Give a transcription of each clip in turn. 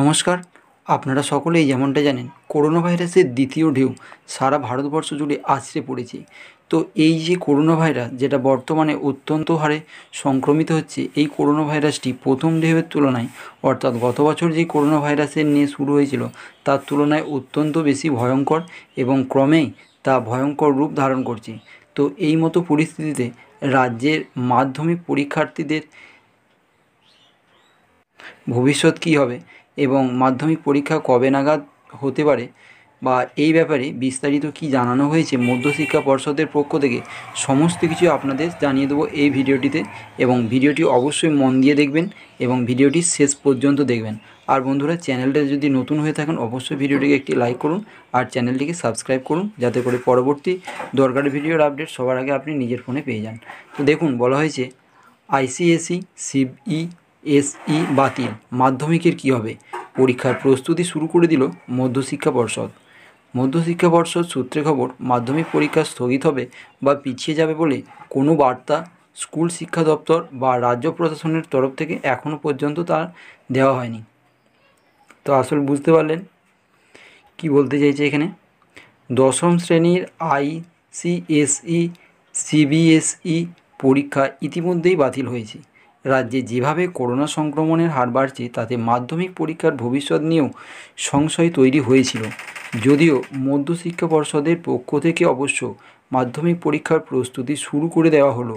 নমস্কার আপনারা সকলেই যেমনটা জানেন করোনা ভাইরাসের দ্বিতীয় ঢেউ সারা ভারতবর্ষ জুড়ে আছড়ে পড়েছে তো এই যে করোনা ভাইরাস যেটা বর্তমানে অত্যন্ত হারে সংক্রমিত হচ্ছে এই করোনা ভাইরাসটি প্রথম ঢেউয়ের তুলনায় অর্থাৎ গত বছর যে করোনা ভাইরাসের নিয়ে শুরু হয়েছিল তার তুলনায় অত্যন্ত বেশি ভয়ঙ্কর এবং ক্রমেই তা ভয়ঙ্কর রূপ ধারণ করছে তো এই মতো পরিস্থিতিতে রাজ্যের মাধ্যমিক পরীক্ষার্থীদের ভবিষ্যৎ কী হবে এবং মাধ্যমিক পরীক্ষা কবে নাগাদ হতে পারে বা এই ব্যাপারে বিস্তারিত কি জানানো হয়েছে মধ্যশিক্ষা পর্ষদের পক্ষ থেকে সমস্ত কিছু আপনাদের জানিয়ে দেবো এই ভিডিওটিতে এবং ভিডিওটি অবশ্যই মন দিয়ে দেখবেন এবং ভিডিওটি শেষ পর্যন্ত দেখবেন আর বন্ধুরা চ্যানেলটা যদি নতুন হয়ে থাকেন অবশ্যই ভিডিওটিকে একটি লাইক করুন আর চ্যানেলটিকে সাবস্ক্রাইব করুন যাতে করে পরবর্তী দরকারি ভিডিওর আপডেট সবার আগে আপনি নিজের ফোনে পেয়ে যান তো দেখুন বলা হয়েছে আইসিএসই সিবিএসই বাতিল মাধ্যমিকের কি হবে পরীক্ষার প্রস্তুতি শুরু করে দিল মধ্যশিক্ষা পর্ষদ মধ্যশিক্ষা পর্ষদ সূত্রে খবর মাধ্যমিক পরীক্ষা স্থগিত হবে বা পিছিয়ে যাবে বলে কোনো বার্তা স্কুল শিক্ষা দপ্তর বা রাজ্য প্রশাসনের তরফ থেকে এখনও পর্যন্ত তার দেওয়া হয়নি তো আসল বুঝতে পারলেন কি বলতে চাইছে এখানে দশম শ্রেণীর আই সিএসই সিবিএসই পরীক্ষা ইতিমধ্যেই বাতিল হয়েছে রাজ্যে যেভাবে করোনা সংক্রমণের হার বাড়ছে তাতে মাধ্যমিক পরীক্ষার ভবিষ্যৎ নিয়েও সংশয় তৈরি হয়েছিল যদিও মধ্যশিক্ষা পর্ষদের পক্ষ থেকে অবশ্য মাধ্যমিক পরীক্ষার প্রস্তুতি শুরু করে দেওয়া হলো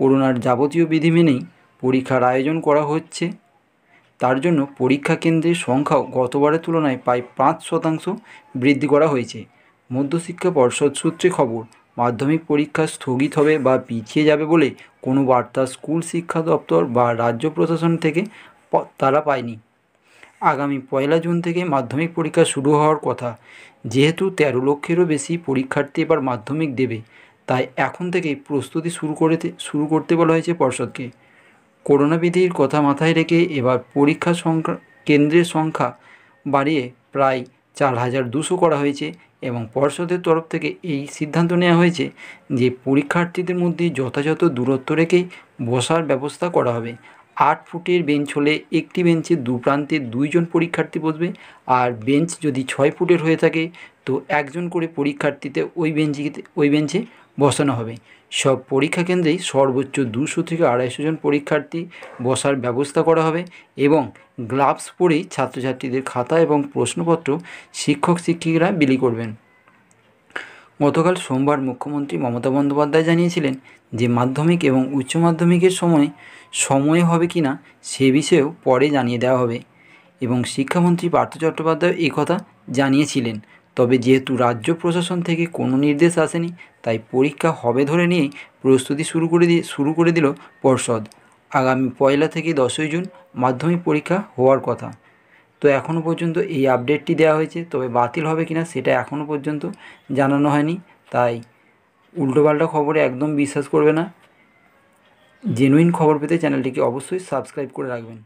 করোনার যাবতীয় বিধি মেনেই পরীক্ষার আয়োজন করা হচ্ছে তার জন্য পরীক্ষা কেন্দ্রের সংখ্যাও গতবারের তুলনায় প্রায় পাঁচ শতাংশ বৃদ্ধি করা হয়েছে মধ্যশিক্ষা পর্ষদ সূত্রে খবর মাধ্যমিক পরীক্ষা স্থগিত হবে বা পিছিয়ে যাবে বলে কোনো বার্তা স্কুল শিক্ষা দপ্তর বা রাজ্য প্রশাসন থেকে তারা পায়নি আগামী পয়লা জুন থেকে মাধ্যমিক পরীক্ষা শুরু হওয়ার কথা যেহেতু তেরো লক্ষেরও বেশি পরীক্ষার্থী এবার মাধ্যমিক দেবে তাই এখন থেকেই প্রস্তুতি শুরু করেতে শুরু করতে বলা হয়েছে পর্ষদকে করোনাবিধির কথা মাথায় রেখে এবার পরীক্ষা সংখ্যা কেন্দ্রের সংখ্যা বাড়িয়ে প্রায় চার হাজার দুশো করা হয়েছে এবং পর্ষদের তরফ থেকে এই সিদ্ধান্ত নেওয়া হয়েছে যে পরীক্ষার্থীদের মধ্যে যথাযথ দূরত্ব রেখেই বসার ব্যবস্থা করা হবে আট ফুটের বেঞ্চ হলে একটি বেঞ্চে দু প্রান্তে দুইজন পরীক্ষার্থী বসবে আর বেঞ্চ যদি ছয় ফুটের হয়ে থাকে তো একজন করে পরীক্ষার্থীতে ওই বেঞ্চে ওই বেঞ্চে বসানো হবে সব পরীক্ষা কেন্দ্রেই সর্বোচ্চ দুশো থেকে আড়াইশো জন পরীক্ষার্থী বসার ব্যবস্থা করা হবে এবং গ্লাভস পরেই ছাত্রছাত্রীদের খাতা এবং প্রশ্নপত্র শিক্ষক শিক্ষিকারা বিলি করবেন গতকাল সোমবার মুখ্যমন্ত্রী মমতা বন্দ্যোপাধ্যায় জানিয়েছিলেন যে মাধ্যমিক এবং উচ্চ মাধ্যমিকের সময় সময় হবে কি না সে বিষয়েও পরে জানিয়ে দেওয়া হবে এবং শিক্ষামন্ত্রী পার্থ চট্টোপাধ্যায় কথা জানিয়েছিলেন তবে যেহেতু রাজ্য প্রশাসন থেকে কোনো নির্দেশ আসেনি তাই পরীক্ষা হবে ধরে নিয়েই প্রস্তুতি শুরু করে দিয়ে শুরু করে দিল পর্ষদ আগামী পয়লা থেকে দশই জুন মাধ্যমিক পরীক্ষা হওয়ার কথা তো এখনও পর্যন্ত এই আপডেটটি দেওয়া হয়েছে তবে বাতিল হবে কিনা সেটা এখনও পর্যন্ত জানানো হয়নি তাই উল্টোপাল্টা খবরে একদম বিশ্বাস করবে না জেনুইন খবর পেতে চ্যানেলটিকে অবশ্যই সাবস্ক্রাইব করে রাখবেন